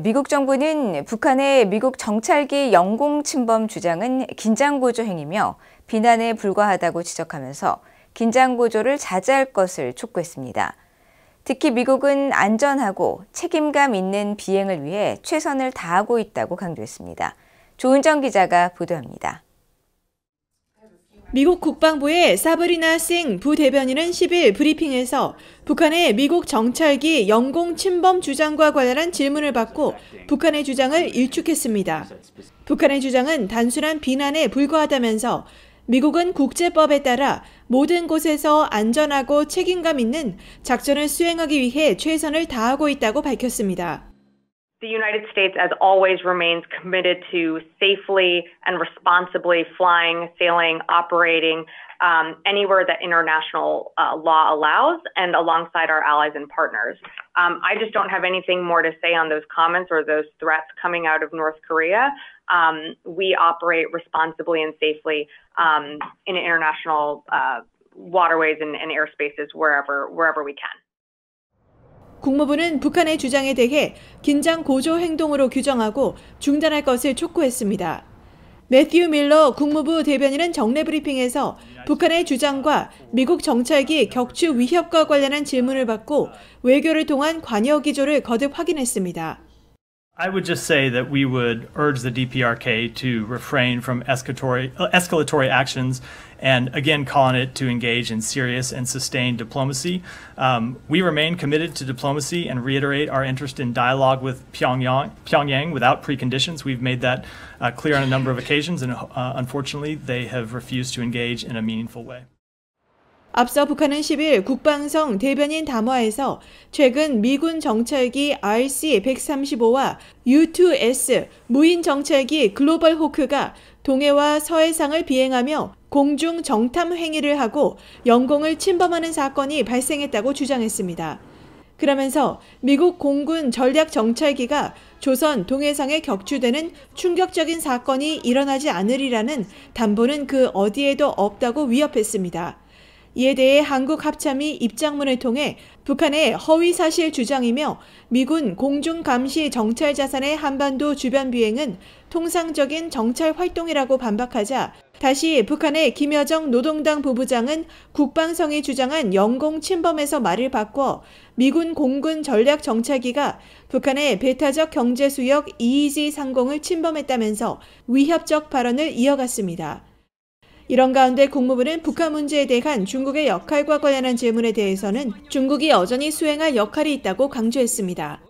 미국 정부는 북한의 미국 정찰기 영공 침범 주장은 긴장고조 행위며 비난에 불과하다고 지적하면서 긴장고조를 자제할 것을 촉구했습니다. 특히 미국은 안전하고 책임감 있는 비행을 위해 최선을 다하고 있다고 강조했습니다. 조은정 기자가 보도합니다. 미국 국방부의 사브리나 싱 부대변인은 10일 브리핑에서 북한의 미국 정찰기 영공 침범 주장과 관련한 질문을 받고 북한의 주장을 일축했습니다. 북한의 주장은 단순한 비난에 불과하다면서 미국은 국제법에 따라 모든 곳에서 안전하고 책임감 있는 작전을 수행하기 위해 최선을 다하고 있다고 밝혔습니다. The United States, as always, remains committed to safely and responsibly flying, sailing, operating um, anywhere that international uh, law allows and alongside our allies and partners. Um, I just don't have anything more to say on those comments or those threats coming out of North Korea. Um, we operate responsibly and safely um, in international uh, waterways and, and airspaces wherever wherever we can. 국무부는 북한의 주장에 대해 긴장 고조 행동으로 규정하고 중단할 것을 촉구했습니다. 매튜 밀러 국무부 대변인은 정례 브리핑에서 북한의 주장과 미국 정찰기 격추 위협과 관련한 질문을 받고 외교를 통한 관여 기조를 거듭 확인했습니다. I would just say that we would urge the DPRK to refrain from escalatory, uh, escalatory actions and again call on it to engage in serious and sustained diplomacy. Um, we remain committed to diplomacy and reiterate our interest in dialogue with Pyongyang, Pyongyang without preconditions. We've made that uh, clear on a number of occasions, and uh, unfortunately, they have refused to engage in a meaningful way. 앞서 북한은 10일 국방성 대변인 담화에서 최근 미군 정찰기 RC-135와 U-2S 무인 정찰기 글로벌 호크가 동해와 서해상을 비행하며 공중 정탐 행위를 하고 영공을 침범하는 사건이 발생했다고 주장했습니다. 그러면서 미국 공군 전략 정찰기가 조선 동해상에 격추되는 충격적인 사건이 일어나지 않으리라는 담보는 그 어디에도 없다고 위협했습니다. 이에 대해 한국 합참이 입장문을 통해 북한의 허위 사실 주장이며 미군 공중 감시 정찰 자산의 한반도 주변 비행은 통상적인 정찰 활동이라고 반박하자 다시 북한의 김여정 노동당 부부장은 국방성이 주장한 영공 침범에서 말을 바꿔 미군 공군 전략 정찰기가 북한의 배타적 경제 수역 EEZ 상공을 침범했다면서 위협적 발언을 이어갔습니다. 이런 가운데 국무부는 북한 문제에 대한 중국의 역할과 관련한 질문에 대해서는 중국이 여전히 수행할 역할이 있다고 강조했습니다.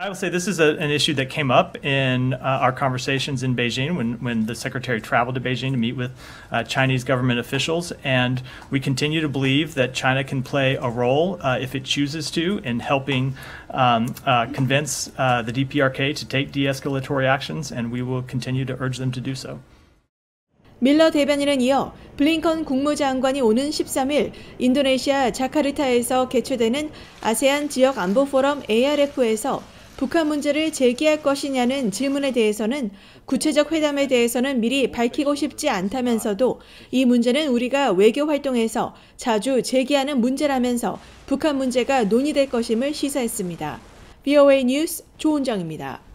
I will say this is a, an issue that came up in uh, our conversations in Beijing when, when the secretary traveled to Beijing to meet with uh, Chinese government officials. And we continue to believe that China can play a role, uh, if it chooses to, in helping um, uh, convince uh, the DPRK to take de escalatory actions. And we will continue to urge them to do so. 밀러 대변인은 이어 블링컨 국무장관이 오는 13일 인도네시아 자카르타에서 개최되는 아세안 지역 안보 포럼 ARF에서 북한 문제를 제기할 것이냐는 질문에 대해서는 구체적 회담에 대해서는 미리 밝히고 싶지 않다면서도 이 문제는 우리가 외교 활동에서 자주 제기하는 문제라면서 북한 문제가 논의될 것임을 시사했습니다. BOA 뉴스 조은정입니다.